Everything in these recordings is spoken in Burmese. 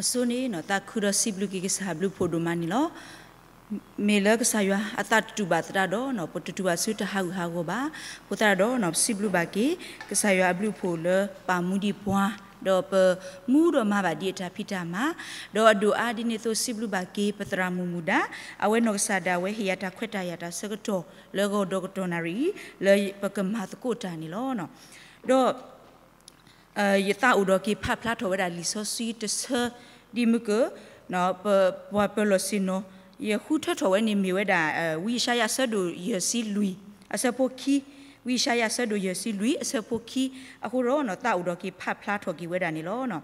အစိုးနေနော်တာခုရစီဘလူကိကဆာဘလူဖိုဒိုမနီလောမေလကဆာယအတတူပါတရတော့နော်ပတူတူပါဆူတဟာဟာကိုပါကိုတရတော့နော်စီဘလူပါကိကဆာယဘလူဖိုလပါမူဒီဘွားတော့ပမူတော့မပါဒီတာဖိတာမှာတော့အဒူအာဒီနေဆိုစီဘလူပါကေပတရာမူမူဒာအဝဲနောဆာဒဝဲဟီယတာခွတ်တာယတာစကတောလောဂိုဒေါကတောနာရီလေပကမာတကိုတာနီလောနော်တော့ยตาอุดกีพัดพลัดทวดาลิซอซีตเซดีมุกเนาะปปเปลอซิโนยฮูททวนี่มีเวดาวิชายาซดูยซีลุยอสะโพคีวิชายาซดูยซีลุยอสะโพคีอะฮูโรเนาะตาอุดกีพัดพลัดทวกีเวดานี่ลอเนาะ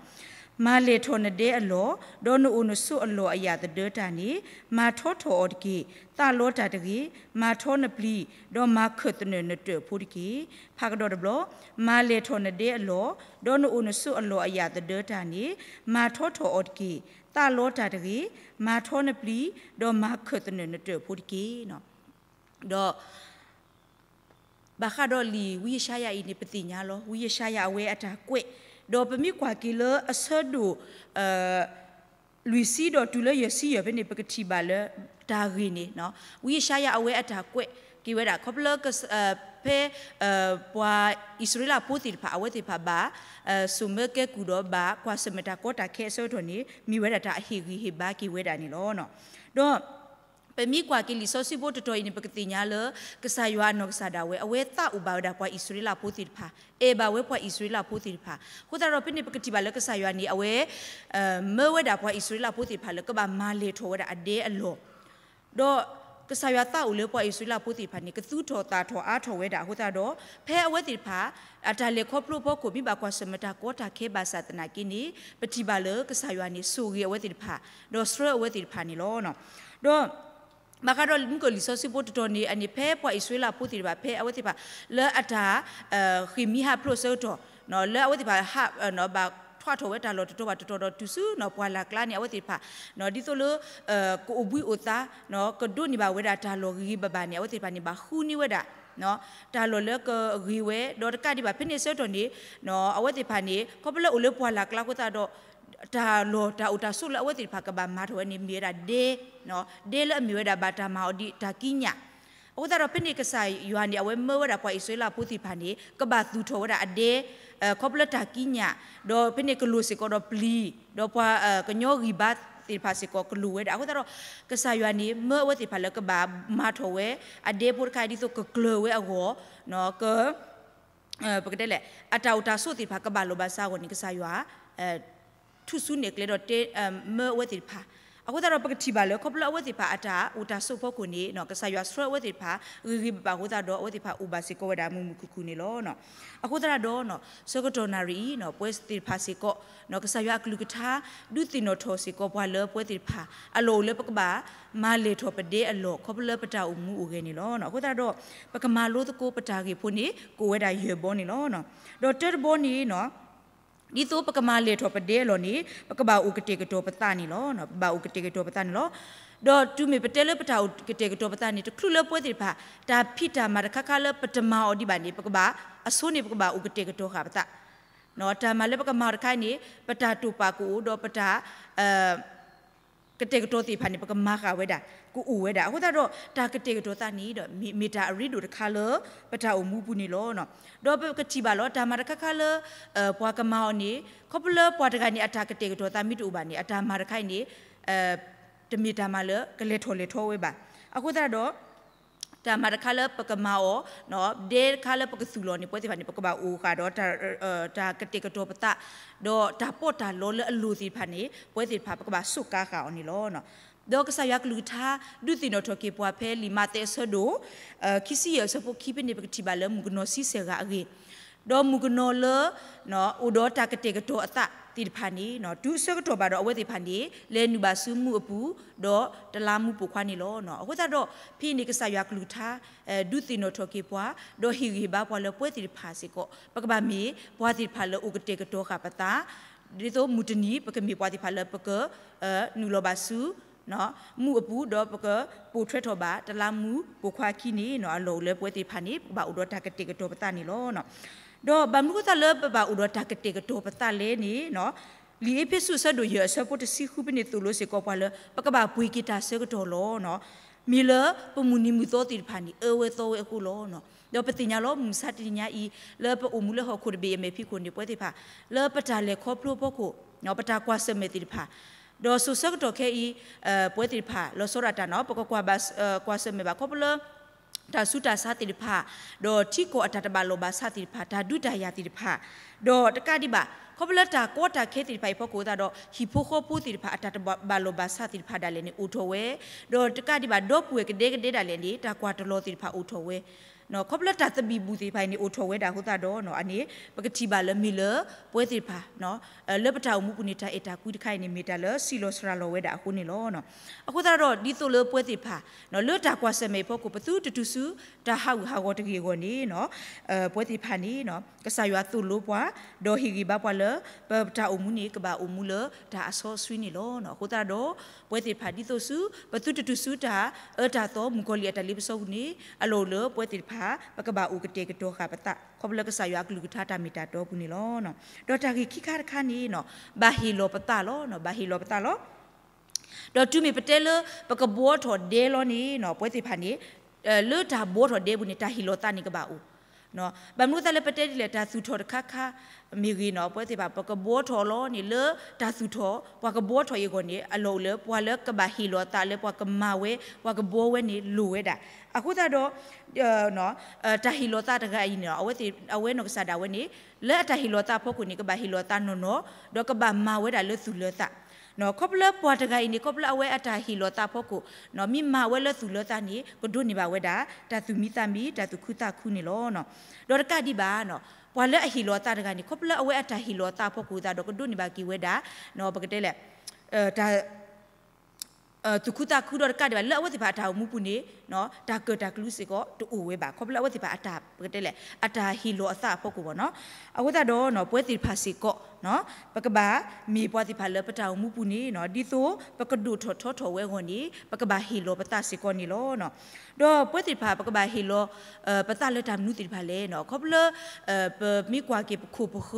မာလေထောနတဲ့အလောဒေါနုအုနဆုအလောအယာတဒတာနီမာထောထောအဒကီတာလောတာတကီမာထောနပလီဒေါမာခတ်နနတဖူဒကီဖာကဒေါဒဘလောမာလေထောနတဲ့အလောဒေါနုအုနဆုအလောအယာတဒတာနီမာထောထောအဒကီတာလောတာတကီမာထောနပလီဒေါမာခတ်နနတဖူဒကီနော်ဒေါဘာခါဒေါလီဝီရှာယာအင်းပတိညာလောဝီရှာယာအဝဲအတာကွဲ့ดอปมีกว่ากิเลอสะดูเอ่อลุยซีดอตุเลยสียเป็นปกติบาลดารินีเนาะวิชายาเอาไว้อัตากวกิเวดาคบเลกเอ่อเพเอ่อปวาอิสราเอลพูดถึงพระอวติพระบาเอ่อสมเกกุดอบาควาสมตะโกตะเคสโตนี้มีเวดาตาฮิริฮิบากิเวดานี่เนาะดอပမိကွာကီလီဆိုစီဘိုတတော်ရင်ပကတိညာလကဆာယွာနောကဆာဒါဝဲအဝဲတာဥပါဒါပွားဣစရိလာပိုတိဖာအေဘာဝဲပွားဣစရိလာပိုတိဖာခုတတော်ပိနေပကတိပါလကဆာယွာနီအဝဲမဝဲဒါပွားဣစရိလာပိုတိဖာလကဘာမာလေထောဝဒါအဒေအလောတော့ကဆာယတာဦးလေပွားဣစရိလာပိုတိဖာနီကသူထောတာထောအားထောဝဲဒါခုတတော်ဖဲအဝဲတိဖာအတလေခေါပလိုဘောကိုမိဘကွာစမတာကောတာခေဘာသတနာကိနီပတိပါလကဆာယွာနီဆူရီအဝဲတိဖာတော့စရအဝဲတိဖာနီလောနော်တော့ makaro mko liso si pot toni ani pe po iswela puti ba pe awati ba le ata khimi ha proso to no le awati ba ha no ba ထွားထော်ဝဲတာလောတော်တော်တော်တော်တူစုနော်ပွာလာကလာနေအဝတိဖာနော်ဒီဆိုလို့အကိုအဘွီအိုတာနော်ကဒုန်ဘာဝဲတာတာလောဂီဘဘာနေအဝတိဖာနေဘာခူနီဝဲတာနော်တာလောလကဂီဝဲဒေါ်ကဒီဘာဖိနေဆတော်နေနော်အဝတိဖာနေကောပလောဥလပွာလာကလာကိုတာတော့တာလောတာဥတာဆုလဝတိဖကဘာမာထောနေမြေရာဒေနော်ဒေလမြေရာဘာတာမောဒီတာကိညာဩဒါရပနိကဆိုင်ယွာနီအဝဲမဝရပွိုင်ဆွေလာပုတိဖာနေကဘာသူထောရအဒေကောပလတာကိညာဒေါ်ပနိကလူစကောဒေါ်ပလီဒေါ်ပွာကညောရီဘတ်တိဖာစကောကလူဝဲဒါဩဒါရကဆိုင်ယွာနီမဝတိဖာလကဘာမာထောဝဲအဒေပုရခိုင်ဒီဆိုကကလဝဲအဟောနော်ကပကတဲ့လေအတောက်တာဆုတိဖာကဘာလိုဘာစာဝနိကဆိုင်ယွာအဲทุสุเนกเลดเตเมื่อวัติภาအခုတော့ပကတိပါလေခေါပလအဝတိပါအတာဥတာဆုဖို့ကိုနေနော်ကဆာရွာဆွဲဝတိပါရီရီပါဟိုတာတော့အဝတိပါဥပါစီကိုဝဒါမူမူကူကူနေလို့နော်အခုတော့တော့နော်စကတော်နာရီနော်ပွဲစတိပါစီကိုနော်ကဆာရွာကလူကထာဒုတိနော်ထောစီကိုဘွာလေပွဲတိပါအလိုလေပကပါမာလေထောပဒေအလိုခေါပလပတာဥမူဥခဲနေလို့နော်အခုတော့ပကမာလို့တကိုပတာကေဖို့နေကိုဝဒါရေဘောနေလို့နော်ဒေါ်တာဘောနေနော်ဒီတော့ပကမာလေထောပဒေလောနီပကဘာဥကတိကတောပတာနီလောနော်ဘာဥကတိကတောပတာနီလောဒေါ်တူမီပတဲလပတာဥကတိကတောပတာနီတခုလပွေးတိဖာတာဖိတာမရခခလပတမာအော်ဒီဘာနီပကဘာအဆုနီပကဘာဥကတိကတောခါပတာနော်တာမလပကမာရခိုင်နီပတာတူပါကူဒေါ်ပတာအဲကတိကတောတိဖာနီပကမာခဝေဒာကိုအူဝဲတာဟိုတာတော့တာကတေကတော့တာနီတော့မီတာအရီတို့တခါလောပတာအမူပူနေလောနော်တော့ပကတိပါလောတာမတခခါလောအပွားကမောင်းနေခေါပလပွားတကနေအတာကတေကတော့တာမီတူပါနေအတာမာတခိုင်နေအဲတမီတာမာလောကလေထော်လေထော်ဝဲပါအခုတာတော့တာမရခလပကမာအောနော်ဒေခလပကစုလောနေပွဲစီဖာနေပကဘာအိုခါတော့တာတာကတိကတော်ပတတော့တာပေါ်တာလောလအလူစီဖာနေပွဲစီဖာပကဘာစုကာခါအောနေလောနော်ဒေါကဆာယကလူသာဒုတိနိုထိုကေပွာဖဲလီမာတဲဆဒိုခီစီယဆပိုခိပနေပတိဘလမုဂနိုစီဆေရာအဂေဒေါမုဂနိုလနော်ဥဒေါတာကတေကတောအတတိတဖန်နီနော်ဒုဆကတော့ဘာတော့အဝဲတိဖန်နီလဲနူပါဆူမှုအပူတော့တလားမှုပုခွားနေလောနော်အဝဲတော့ဖိနေကဆာရွာကလူထားအဲဒုတိနော်ထော်ကေပွားတော့ဟီရီဘာပွားလပွဲတိဖာစီကောပကပမီပွားတိဖာလဥကတေကတောခပတာဒီတော့မူတနီပကမီပွားတိဖာလပကအဲနူလောပါဆူနော်မူအပူတော့ပကပိုထွဲ့ထော်ပါတလာမူပိုခွာခီနီနော်အလောလဲပွဲတိဖာနေဘာဥဒတာကတိကတော့ပတနီလောနော်တော့ဘမ်လူကသလပဘာဥဒတာကတိကတော့ပတလဲနီနော်လီအပစ်ဆုဆဒိုရဆပတ်စီခုပနေတူလို့စကောပါလပကဘာပွေကီတာဆကတော်လောနော်မီလပမူနီမူသောတိဖာနီအဝဲသောဝဲအခုလောနော်တော့ပတိညာလောမူစတိညာဤလေပအမူလဟခုရဘေမေဖိခုန်ဒီပွဲတိဖာလေပတာလေခေါပလိုပကိုနော်ပတာကွာဆမေတိဖာ do susok do ke i poetri pha lo sorata no poko kwa bas kwa se me ba ko plo ta suta sa ti pha do ti ko atata ba lo ba sa ti pha ta du da ya ti pha do ta ka di ba ko plo ta ko ta ke ti pha po ko ta do hi pho ko pu ti pha atata ba lo ba sa ti pha da le ni u tho we do ta ka di ba do pu ke de ke de da le ni ta kwa to lo ti pha u tho we နော်ခေါပလက်တာသဘီဘူးသေးဖိုင်နေအိုထော်ဝဲတာဟုတ်တာတော့နော်အနေပကတိပါလမီလပွဲသေးပါနော်လက်ပတာမှုပုန်တာအတာကူတခိုင်နေမီတာလစီလောစရာလောဝဲတာအခုနေလောနော်အခုတော့ဒီဆိုလပွဲသေးပါနော်လွတ်တာကွာစမေဖို့ကိုဘသူတူတူစုဒါဟောက်ဟာဝတကြီးကိုနေနော်အဲပွဲသေးပါနေနော်ကဆာရွာသူလိုပွားဒေါ်ဟီဂီဘာပွာလပပတာအမှုနေကဘာအမှုလဒါအစောဆွေးနေလောနော်အခုတော့ပွဲသေးပါဒီဆိုစုဘသူတူတူစုဒါအတာတော့မူကိုလီအတလီပစောနေအလိုလပွဲသေးပါဟာပကဘာဥကတေကတောခပတခဘလကဆာယကလူကထတာမီတာတော့ဘူးနေလောနော်ဒေါ်တာကခိခါခါနေနော်ဘာဟီလောပတလောနော်ဘာဟီလောပတလောဒေါ်တူမီပတဲလပကဘောထော်ဒေလောနေနော်ပွဲတိဖာနေလွတ်တာဘောထော်ဒေဘူးနေတာဟီလောတာနေကဘာဦးနော်ဘမ်နုသလပတက်ဒီလေဒါစုထော်တခါခါမိဂီနော်ပွဲစီပါပကဘောထော်လောနီလေဒါစုထော်ပကဘောထော်ရေကိုနီအလောလေပွာလေကဘာဟီလောတာလေပွာကမဝဲပွာကဘောဝဲနီလူဝဲတာအခုသာတော့နော်တာဟီလောတာတကအင်းနော်အဝဲစီအဝဲနော်ကစားတာဝဲနီလေတာဟီလောတာဖို့ကိုနီကဘာဟီလောတာနော်နော်တော့ကဘာမဝဲတာလေစုလောတာနော်ခေါပလပွာတကအိနေခေါပလအဝဲအတာဟီလောတာဖို့ကိုနော်မိမဝဲလသူလောတာနေကဒုနေပါဝဲတာတသူမိသမီတသူခုတခုနေလောနော်ဒေါ်တကဒီပါနော်ပွာလအဟီလောတာတကနိခေါပလအဝဲအတာဟီလောတာဖို့ကိုတာတော့ကဒုနေပါကီဝဲတာနော်ပကတဲလက်အဲဒါသူခုတာခုတော့ကတည်းကလက်ဝတ်တိပါအတာမူပူနေနော်ဒါကတာကလူစီကောတူဝဲပါခေါပလက်ဝတ်တိပါအတာပကတဲ့လေအတာဟီလိုအစဖို့ကိုပေါ့နော်အဝတ်တာတော့နော်ပွဲတိဖာစီကောနော်ပကဘာမေပွားတိဖာလပတာမှုပူနေနော်ဒီဆိုပကဒုထောထောထောဝဲခွန်ဒီပကဘာဟီလိုပတာစီကောနီလောနော်တော့ပွတိဖာပကဘာဟီလိုပတာလက်တာမှုတိဖာလဲနော်ခေါပလမိကွာကေပခုပခ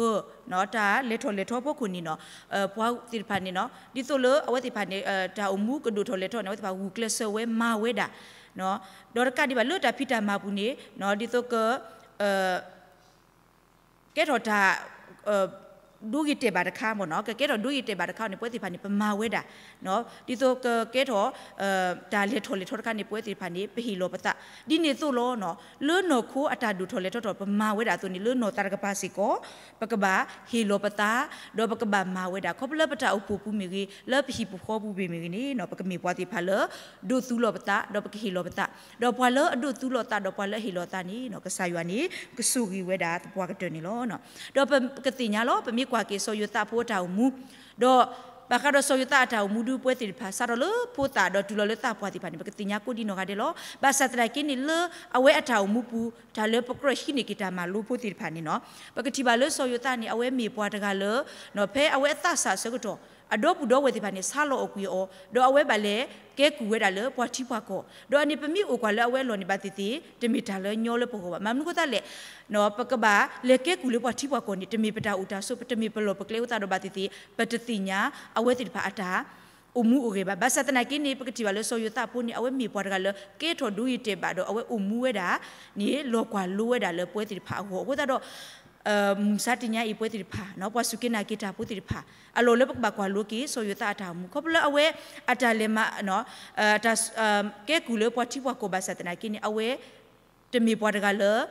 နော်တာလက်ထောလက်ထောပခုနီနော်ပွားတိဖာနီနော်ဒီဆိုလအဝတိဖာနီတာအမှုကဒုထောလက်ထောနော်တိဖာဝူကလဆဝဲမာဝဲတာနော်ဒေါ်ကဒီဘလွတ်တာဖိတာမာပူနေနော်ဒီဆိုကအဲကဲတော့တာအဲဒူဂီတေဘာတခါမောနော်ကကဲတော့ဒူဂီတေဘာတခါနေပွဲတိဖာနေပမာဝဲတာနော်ဒီဆိုကကဲတော့အဲဒါလေထော်လေထော်တခါနေပွဲတိဖာနေပဟီလောပတဒီနေသို့လောနော်လွနော်ခိုးအတာဒူထော်လေထော်တော့ပမာဝဲတာသူနေလွနော်တာကပါစီကိုပကဘာဟီလောပတဒေါ်ပကဘာမာဝဲတာခေါပလပတအူပူပူမီကြီးလပဟီပူခေါ်ပူပီမီကြီးနေနော်ပကမီပွားတိဖာလဒူသူလောပတဒေါ်ပကဟီလောပတဒေါ်ပွာလအဒူသူလောတဒေါ်ပွာလဟီလောတနီနော်ကဆာယွာနီကဆူဂီဝဲတာပွားကတနေလောနော်ဒေါ်ပကတိညာလောပမီกว่าเกโซยุตาพูดาวมูดอบาคาโดโซยุตาดาวมูดูป่วยติดภาษาเลพูตาดอดูเลตาปวติพันปกติญากูดีนกาเดลอบาษาตรกินิเลอเวอดาวมูปูดาเลปกรชินิกิตามาลูพูติพันเนาะปกติบาเลโซยุตานี่อเวมีปวดกาเลเนาะเพอเวตาสาสกโตအတော့ပူတော့ဝေဒီပါနေဆာလောအကွေအောတော့အဝဲပါလေကဲကူဝဲတာလေပွားတီပွားကောတော့အနေပမိအိုကွာလေအဝဲလောနေပါတီတီတမီတာလေညောလေပေါ်ကောမမနုကတလေနော်ပကဘာလေကဲကူလေပွားတီပွားကောနေတမီပတာဥတာဆုပတမီပလောပကလေဥတာတော့ပါတီတီပတတိညာအဝဲတီပါအတာအမှုအရေပါဘာသတနာကိနေပကတိပါလို့ဆိုရတာပုန်အဝဲမီပွားတကလကေထောဒူရီတေပါတော့အဝဲအမှုဝဲတာနေလောကွာလိုဝဲတာလေပွဲတီဖာဟောဝဲတာတော့ msatinya ipwe tiripha no pwa suke na kita pu tiripha alo le bakwa kwa loki so yuta ata mu khopla awe ata le ma no ata ke kule pwa thi pwa ko basatna kini awe temi pwa daga le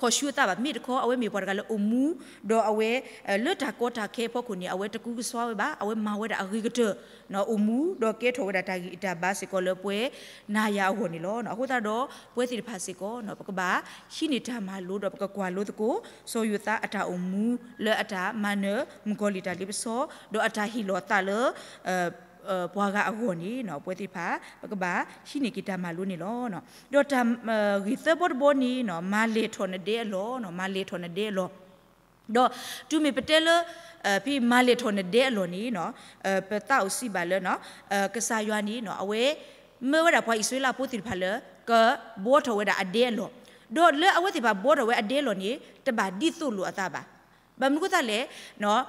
ခေါ်ရှူတာဗတ်မိတခေါ်အဝဲမေပေါ်ကလည်းအမှုတော့အဝဲလွတ်တာကောတာခဲဖို့ခုနေအဝဲတကူဆွားဝဲပါအဝဲမဝဲတာအဂိကတနော်အမှုတော့ကဲထောဝဲတာတာဂီတာဘစကောလပွဲနာယာဟိုနေလောနော်ဟိုတာတော့ပွဲစီတဖာစကောနော်ပကဘာရှိနေတာမလို့တော့ပကကွာလို့တကိုဆိုယူတာအတာအမှုလွတ်အတာမနမဂိုလီတာလီပစောတော့အတာဟီလောတာလောဘွာကအဝနီနော်ပွဲတိဖာပကဘာရှိနေကိတာမလူနေလောနော်ဒေါ်တာရီသဘောဘောနီနော်မာလေထော်နေတယ်လောနော်မာလေထော်နေတယ်လောတော့သူမီပတဲလအဖီမာလေထော်နေတယ်လောနီနော်အပတောက်စီပါလောနော်အကဆာယွာနီနော်အဝဲမေဝရပွားဣဆွေလာပိုတိဖာလကဘောထော်ဝဲတာအဒဲလောတော့လဲအဝဲတိဖာဘောတော်ဝဲအဒဲလောနီတပါဒီစုလိုအတာပါဘာမလို့ကလည်းနော်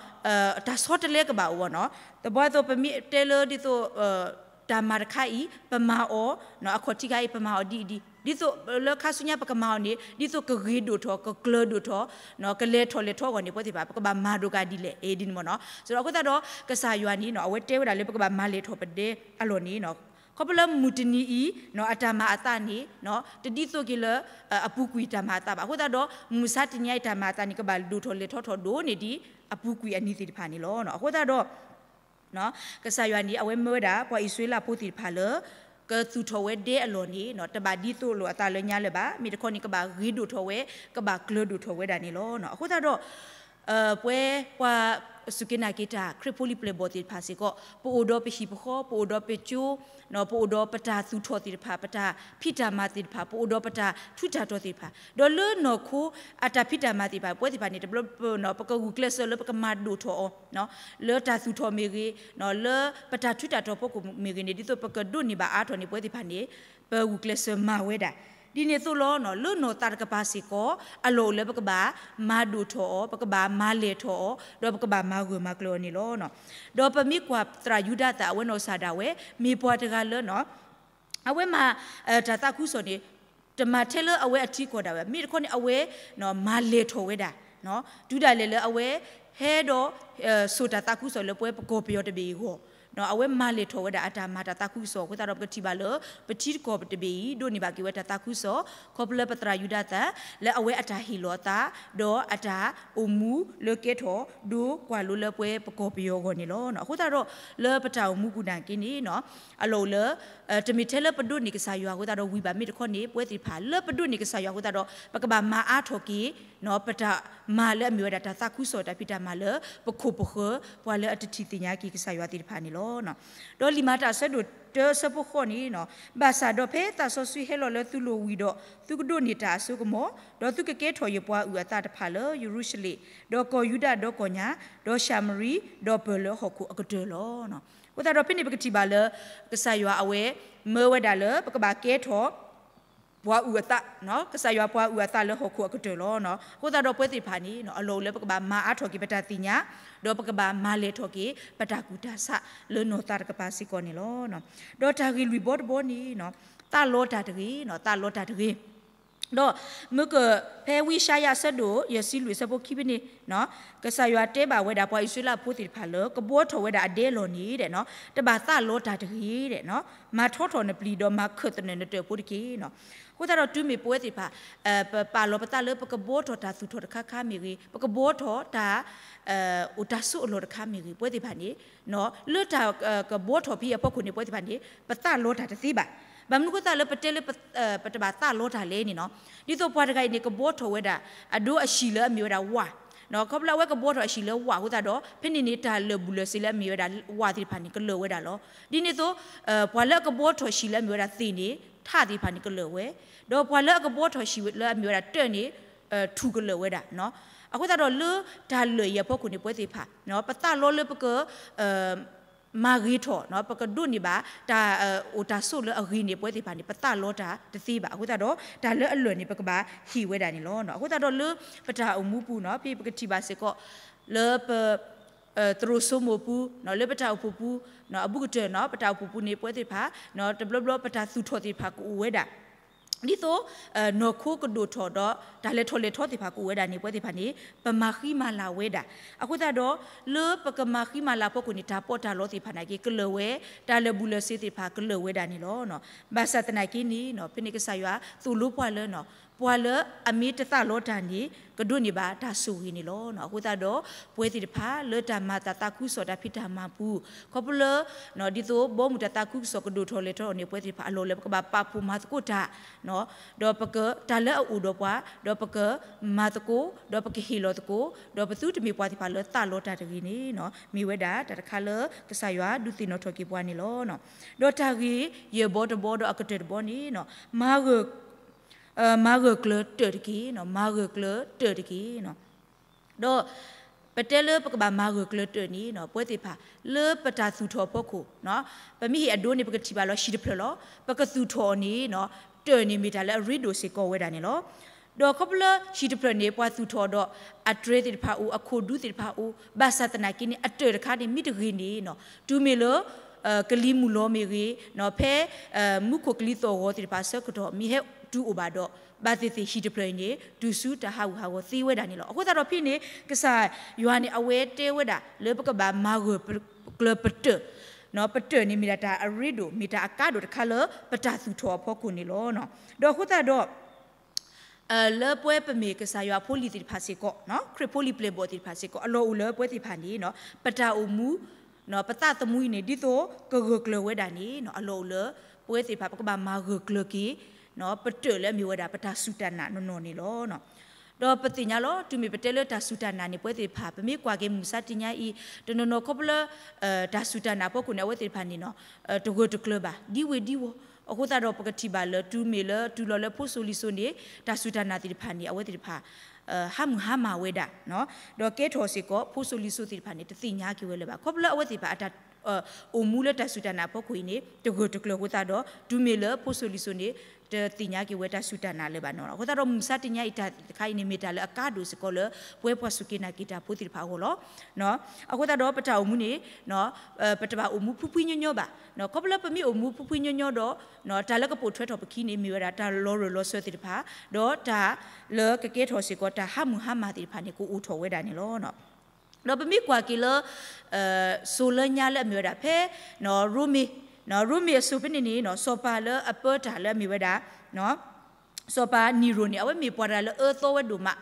အဲဒါဆော့တလဲကပါဘောနော်တဘွားတော့ပမီတဲလဒီတော့အဲဒါမာခိုင်ပမာအောနော်အခေါ်တိခိုင်ပမာအောဒီဒီဒီဆိုလခါဆုညာပကမောင်းနေဒီဆိုကဂီဒိုထောကကလဒိုထောနော်ကလေထောလေထောကနေပေါ်တိပါပကဘာမာဒိုကဒီလေအေဒီနမနော်ဆိုတော့အခုတော့ကစားယွာနီနော်အဝဲတဲဝတာလေပကဘာမာလေထောပဒေအလိုနီနော်ခပလမူတနီဤနော်အတမအတနီနော်တတိဆိုကီလအပူကွီတမအတပါဟိုတာတော့မူစာတညိုက်တမအတနီကဘာဒူထောလေထောထောဒိုနေဒီအပူကွီအနီတိတဖာနေလောနော်ဟိုတာတော့နော်ကဆာယွာနီအဝဲမောတာပွာဣဆွေလာပိုတိတဖာလောကသူထဝဲဒဲအလော်နီနော်တဘာဒီတိုလိုအတလညာလေပါမိတခေါနီကဘာဂီဒူထဝဲကဘာကလဒူထဝဲဒါနီလောနော်အခုသာတော့အပွဲပွာสุกินากิตาคริปุลิเปลบติภาสิก็ปูอดอปิชิปขอปูอดอปิจูเนาะปูอดอปตาสุทอติภาปตาพิตามาติภาปูอดอปตาทุจาตติภาดอลเนาะคูอัตาพิตามาติภาปวยติภานี่ดบลเนาะปะกูเกลเซลปะกมาดูทอเนาะเลตาสุทอเมรีเนาะเลปตาทุจาตปะกูเมรีนี่ดิโตปะกดุนี่บาอาทอนี่ปวยติภานี่ปะกูเกลเซมาเวดาဒီနေသူလောနော်လွနောတာကပါစီကောအလိုလေပကဘာမာဒူထောပကဘာမာလေထောတော့ပကဘာမာဂွေမကလောနီလောနော်တော့ပမိကွာတရာယူဒတာဝဲနော်စာတာဝဲမေပွားတကလောနော်အဝဲမှာအဲဒါတာခုဆိုနေတမထဲလအဝဲအထီခေါ်တာပဲမိတခေါနေအဝဲနော်မာလေထောဝဲတာနော်ဒူတာလေလေအဝဲဟဲတော့ဆိုတာတာခုဆိုလေပွဲပကောပြောတပေဟောနော်အဝဲမလေထောဝဲတာအတာမာတာတခုစောဝဲတာတော့ပတိပါလပတိကောပတဘီဒိုနိဘာကိဝဲတာတခုစောခောပလပတရာယူဒတာလဲအဝဲအတာဟီလောတာဒေါ်အတာအမူလေကေထောဒိုကွာလိုလပွဲပကောပယောကောနေလောနော်အခုတာတော့လေပတာမူကူတန်ကင်းနေနော်အလောလေတမီထဲလပဒုနိကဆာယောအခုတာတော့ဝီပါမီတခေါနေပွဲတိဖာလေပဒုနိကဆာယောအခုတာတော့ပကဘာမာအားထောကီနော်ပဒမာလအမျိုးဒါတသခုစောတပိတမာလပခုပခပွာလအတတိတင်ညာကိကဆာယဝတိဖာနီလောနော်ဒေါ်လီမာတာဆက်တို့တဆပခိုနီနော်ဘာသာတော့ဖေးတာဆိုဆွေဟဲလောလသူလိုဝီတော့သူကဒိုနီတာဆုကမောဒေါ်သူကကဲထော်ယပွားဥအတာတဖာလယေရုရှလိဒေါ်ကောယူဒဒေါ်ကောညာဒေါ်ရှာမရီဒေါ်ဘလဟခုအကဒလောနော်ဝတာတော့ဖိနိပကတိပါလကဆာယဝအဝဲမေဝဒါလပကဘာကဲထော်ဘွားဥအတနော်ကဆာရွာဘွားဥအတလဟခုကတလောနော်ကိုသာတော့ပွဲတိဖာနီနော်အလုံးလဲပကဘာမာအားထော်ကိပတာတိညာတော့ပကဘာမာလေထော်ကိပတာကူတာဆလွနောတာကပါစီကောနီလောနော်တော့တာဂီလူဘော့ဘောနီနော်တာလောတာတကြီးနော်တာလောတာတကြီးတော့မြကဖဲဝိရှာယဆတ်တို့ယစီလူစပုတ်ခိပနေနော်ကဆာရွာတဲပါဝဲတာပွားဣဆွေလာဖို့တိဖာလကဘောထော်ဝဲတာအဒဲလော်နေတဲ့နော်တပါသလောတာတကြီးတဲ့နော်မာထောထော်နေပလီတော့မာခတ်တနေတဲ့ပို့တကြီးနော်ကိုတာတော့တူးမီပွဲစီဖာအပါလောပတာလေပကဘောတော်တာသူတော်ခါခါမီကြီးပကဘောတော်တာအူတာဆုအလောခါမီကြီးပွဲစီဖာနေနော်လွတ်တာကဘောတော်ပြီးအပေါခုနေပွဲစီဖာနေပတာလောတာတစီပါဘမ်နုကတာလပတဲလပတဘာတာလောတာလေနေနော်ဒီတော့ပွားတကိုင်နေကဘောတော်ဝဲတာအဒိုအရှိလအမျိုးတာဝါနော်ကပလာဝဲကဘောတော်ရှိလဲဝါဟိုတာတော့ဖိနေနေတာလဘူးလစီလဲမြေရတာဝါတိဖာနေကလောဝဲတာလောဒီနေ့ဆိုဘွာလက်ကဘောတော်ရှိလဲမြေရတာသိနေท่าดีพันก็เลวเว้ยดอกพอเลิกก็บอทอชีวิตเลยมีเวลาเตือนนี่เอ่อถูกก็เลวเว้ยด่ะเนาะအခုတတော်လေဒါလေရဖို့ကိုနေပွဲစီဖာနော်ပတလောလေပကအမာဂီထောနော်ပကဒုန်ဒီပါဒါအိုတာဆုလေအဂီနေပွဲစီဖာနေပတလောတာတသိပါအခုတတော်ဒါလေအလွန်နေပကပါဟီဝဲတာနေလောနော်အခုတတော်လေပတာအမှုပူနော်ပြပကတိပါစေကောလေပตรูสมปูเนาะเลปตาปูปูเนาะอบุกเจเนาะปตาปูปูนี่ป่วยติพาเนาะตบลบลปตาสุทอติพากูเวดาဒီတော့နော်ခိုးကဒိုထော်တော့ဒါလည်းထော်လေထော်တိဖာကူဝဲတာနေပွဲတိဖာနေပမခိမလာဝဲတာအခုတော့လေပကမခိမလာပေါကူနေတာပေါ်တာလို့တိဖာနိုင်ကလဝဲဒါလည်းဘူးလစေတိဖာကလဝဲတာနေလို့နော်ဘာသာတနိုင်ကင်းနီနော်ဖိနိကဆာရွာသူလူပွားလဲနော်ပွာလအမီတသလောတန်ဒီကဒုနိဘာတာဆူဟီနီလောနော်ဟိုတာတော့ပွဲစီတဖာလောတမတာတာကုစောတာဖိတာမပူကောပလနော်ဒီတော့ဘောမူတာတာကုစောကဒုထောလေထောနေပွဲစီဖာအလောလေကဘာပပူမတ်ကိုတာနော်တော့ပကတာလအူတော့ပွာတော့ပကမတ်ကိုတော့ပကဟီလောတကိုတော့ပသူတမီပွာစီဖာလောတာလောတာတကီနီနော်မိဝဲတာတတခါလကဆာယွာဒုတိနောထောကီပွာနီလောနော်တော့တာကြီးရေဘောတဘောတော့အကတဲ့ဘောနီနော်မာဂမာဂကလတတကီနော်မာဂကလတတကီနော်တော့ပတဲလပကဘာမာဂကလတနီနော်ပွဲတိဖာလေပတာစုထောဖို့ခုနော်ပမိဟီအဒိုနေပကတိပါလောရှိတဖလောပကစုထောနီနော်တနီမီတာလဲရီဒိုစီကောဝဲတာနေလောတော့ကပလရှိတပြနေပွားသူထော်တော့အထရေတိဖာဦးအခုဒုတိဖာဦးဘာသတနာကိနေအတွေ့တခါနေမိတခင်နေနော်ဒူမီလကလီမူလောမီရေနော်ဖဲမုခိုကလီတော်ဝတိဖာဆကတော့မိဟဲတူအိုဘာဒေါဘာသီသီဟီဒပလနေဒူဆူတဟာဝဟာဝသီဝဲဒါနေလောအခုသာတော့ဖိနေကစားယွာနေအဝဲတဲဝဲဒါလေပကဘာမာဂကလပတနော်ပတနေမီတာအရီဒိုမီတာအကာဒိုတခါလပတာစုထောဖို့ခုနေလောနော်တော့ခုသာတော့အလပွဲပမေကစားရဖိုလီတိဖာစီကောနော်ခရဖိုလီပလေဘောတိဖာစီကောအလောဦးလပွဲတိဖာနေနော်ပတာအူမူနော်ပတာသမူနေဒီတော့ကဂကလဝဲဒါနေနော်အလောဦးလပွဲတိဖာပကဘာမာဂကလကီနော်ပတုလဲမြေဝဒပတာစုတနာနော်နော်နေလောနော်တော့ပတိညာလောသူမီပတဲလတာစုတနာနေပွဲတိဖာပမေကွာကေမူစာတညာဤတနနောကပလအဲတာစုတနာပေါကုနေဝတိဖာနေနော်တဂိုတကလပါဒီဝေဒီဝအခုတာတော့ပကတိပါလတူမီလတူလလဖို့ဆိုလီဆိုနေတာစုတနာတိဖာနေအဝတိဖာဟမ်ဟာမဝေဒနော်တော့ကေထောစီကိုဖို့ဆိုလီဆိုတိဖာနေတတိညာကေဝဲလပါကပလအဝတိဖာအတ o mula ta sutana po kuini to go to klo ta do du mele po solution te tinya ki weta sutana le banora ko ta ro musa tinya ita kai ni meta le aka do siko le pwe po sukina kita po tir pa holo no ako ta do pata o muni no pata ba o mu pu pu nyo ba no ko bla pa mi o mu pu pu nyo nyo do no ta le ko po thwe to ki ni mi wera ta lo ro lo so tir pa do ta le ke ke tho siko ta ha mu ha ma tir pa ni ko u tho weda ni lo no တော့ပမိကွာကီလအဲဆိုလညာလက်မြေတာဖဲနော်ရူမီနော်ရူမီဆူပနီနီနော်စောပါလအပတ်တာလက်မြေဝဲတာနော်စောပါနီရိုနီအဝဲမြေပေါ်တာလက်အသောဝဲဒူမာ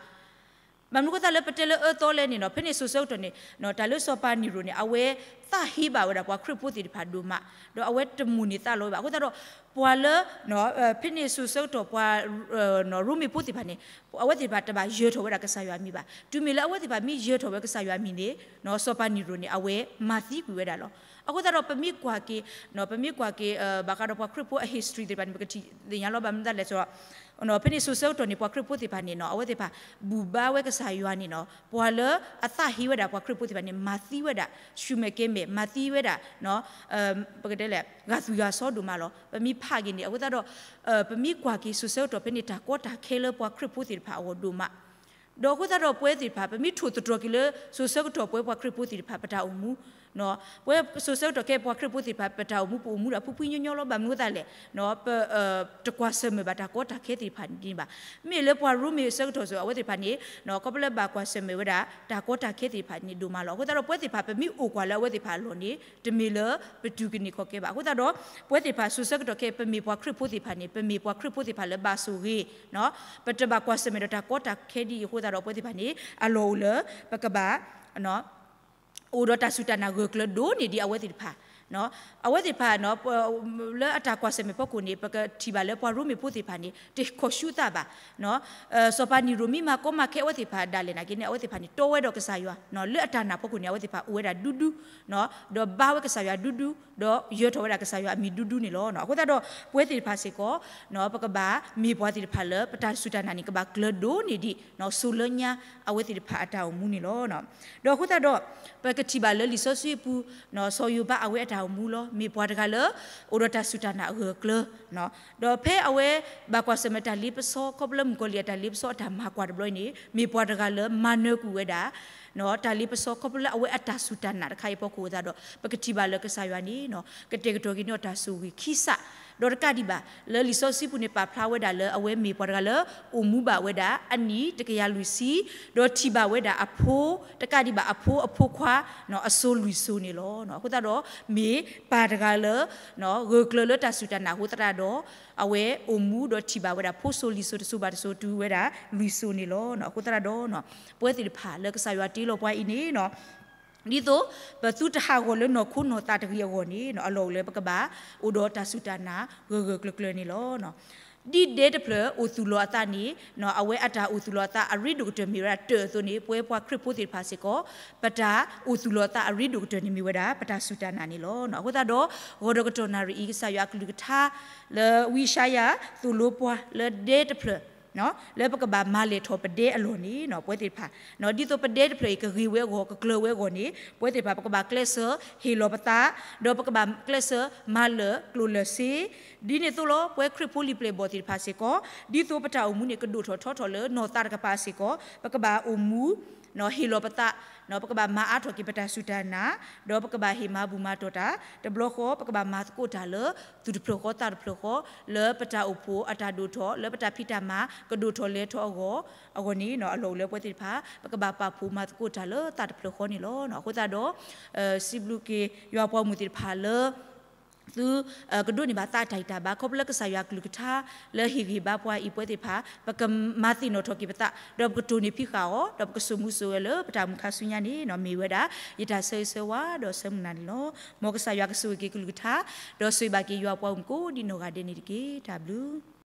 မမကတလည်းပတလည်းအတော်လည်းနေနော်ဖိနေဆူဆုတ်တယ်နော်တလည်းစောပါနီရိုနေအဝဲသဟိပါဝရပွားခရပုတိဖာဒုမတော့အဝဲတမူနေတလို့ပါအခုတော့ပွာလည်းနော်ဖိနေဆူဆုတ်တော့ပွာနော်ရူမီပုတိဖာနေအဝဲဒီပါတပါရေထော်ဝရကဆာရွာမိပါတူမီလည်းအဝဲဒီပါမိရေထော်ဝရကဆာရွာမိနေနော်စောပါနီရိုနေအဝဲမာသီကွေရတော့အခုတော့ပမိကွာကေနော်ပမိကွာကေဘာကတော့ခရပုအ history ဒီပါနေကတိညာလောပါမဒါလဲဆိုတော့ ono peni susau to ni po kripu ti pani no awe ti pa buba we ka sayuwa ni no po le atha hiwa da po kripu ti pani mathi we da shume ke me mathi we da no um pagade le ga su ya so du ma lo pami pha gi ni awe da do pami kwa ki susau to peni ta ko ta khele po kripu ti pa awo du ma ดอกุตะรอปวยติพาปมิถูตรกิเลสุเซกตอปวยปวคริปุติพาปะตาอุมูเนาะปวยสุเซกตอเกปวคริปุติพาปะตาอุมูปูมูราพุพุญญญลอบามนุตะเลเนาะเอ่อตะกวาเซมบะตะกอตะเคติพาดิบะมิเลปวรูมิเซกตอซอวะติพานิเนาะกอปเลบะกวาเซมเวดาตะกอตะเคติพานิดูมาลอกุตะรอปวยติพาปมิอุกวาลวะติพาลอนิตะมิเลปะตุกินิขอเกบะกุตะรอปวยติพาสุเซกตอเกปมิปวคริปุติพานิปมิปวคริปุติพาเลบาสุรีเนาะปะตะบะกวาเซมเดตะกอตะเคดิโคကတော့ပွဲတိပါနေအလောလပကဘာနော်အိုဒတာစုတနာဂကလဒိုနီဒီအဝဲတိဖာနော်အဝဲဒီဖာနော်လဲအတာကွာစမေပကူနေပကတီပါလဲပွားရူမီပိုဒီဖာနေတေခိုရှူတာပါနော်အစောပါနီရူမီမကောမခဲဝဲဒီဖာဒါလဲနာကိနေအဝဲဒီဖာနေတိုးဝဲတော့ကစားရွာနော်လဲအတာနာပကူနေအဝဲဒီဖာဝဲတာဒူဒူနော်ဒေါ်ဘာဝဲကစားရွာဒူဒူဒေါ်ရွတ်တော်ဝဲတာကစားရွာအမီဒူဒူနေလောနော်အခုတော့ပွဲဒီဖာစေကောနော်ပကဘာမီပွားဒီဖာလဲပတာဆူတာနာနေကဘာကလဒိုနေဒီနော်ဆူလညာအဝဲဒီဖာအတာအမူနေလောနော်ဒေါ်အခုတော့ပကတီပါလဲလီဆိုဆွေပူနော်ဆော်ယူပါအဝဲအတာတာမူလောမေဘွားတကလအိုရတာဆူတာနာဟေကလနော်ဒေါ်ဖဲအဝဲဘကွာစမတာလီပစောကပလမ်ကိုလီတာလီပစောတာမကွာဒဘလိုနီမေဘွားတကလမနကူဝဲတာနော်တာလီပစောကပလအဝဲအတာဆူတာနာတခိုင်ပေါကိုသာတော့ပကတိပါလကဆာယွာနီနော်ကတေကတော်ကီနော်တာဆူဝီခိဆာดรกาดิบะเลลิโซซิปุเนปาพลาเวดาเลอเวมีปอดกาเลอุมูบะเวดาอันนี้ตะกยาลุซีดอทิบะเวดาอโพตะกาดิบะอโพอโพควาเนาะอโซลุซูเนลอเนาะခုတတော့မေပါတကလနော်ဂကလလတဆူတနာဟုတ်တတော့အဝဲအမှုတော့တီပါဝဲတာဖိုဆိုလီဆိုတဆူပါတဆိုတူဝဲတာလီဆိုနေလောနော်ခုတတော့နော်ပွဲတီဖာလကဆာရွာတီလောပွဲအင်းနေနော်ဒီတော့ဘသူတဟာကိုလည်းနော်ခုနော်တာတကြီးကိုနီနော်အလောလေပကဘာဥဒောတာစုတနာဂဂကလကလနီလောနော်ဒီဒေတပလဥသူလောတာနီနော်အဝဲအတာဥသူလောတာအရိဒုတမီရတေဆိုနေပွဲပွားခရပုတိဖာစီကိုပတာဥသူလောတာအရိဒုတနီမီဝဒပတာစုတနာနီလောနော်အခုတာတော့ဝဒကတနာရီဤဆာယကလူကထာလဝီရှာယာသူလောပွားလဒေတပလနော်လဲပကဘာမာလေထောပဒေအလိုနီနော်ပွဲတိဖာနော်ဒီတော့ပဒေပလေကရီဝဲကိုကကလဝဲကိုနီပွဲတိဖာပကဘာကလဆာဟီလိုပတာဒေါ်ပကဘာကလဆာမာလကလူလစီဒီနေတော့လောပွဲခရပိုလီပလေဘောတိဖာစီကိုဒီတော့ပတာအမှုနေကဒူထောထောထောလနော်တာကပါစီကိုပကဘာအမှုနော်ဟီလိုပတနော်ပကဘာမာအာထိုကိပတာဆူဒနာဒေါ်ပကဘာဟီမာဘူမာတောတာတဘလခောပကဘာမာကိုတာလသူဒပလခောတာပလခောလေပတာအဖိုအတာဒုထောလေပတာဖိတာမာကဒုထောလေထောအောအဂိုနီနော်အလုံးလေပွတိဖာပကဘာပဖူမာကိုတာလတာတပလခောနီလောနော်ဟိုတာတော့စီဘလူကေရွာပေါ်မူတိဖာလောသူကဒုနိဘာတာတိုက်တာဘာခေါပလကဆာယကလူကထာလဟီဂီဘာပွားဤပွဲတိဖာပကမာတိနိုထကိပတာဒဘကဒုနိဖိခါောဒဘကဆုမှုဆိုလပတာမခဆုညာနီနော်မီဝဒါယတာဆေဆဝါဒဆမနန်လောမောကဆာယကဆုကိကလူကထာဒဆွေဘာကိယွာပွားကိုဒီနောဂဒေနီကိ W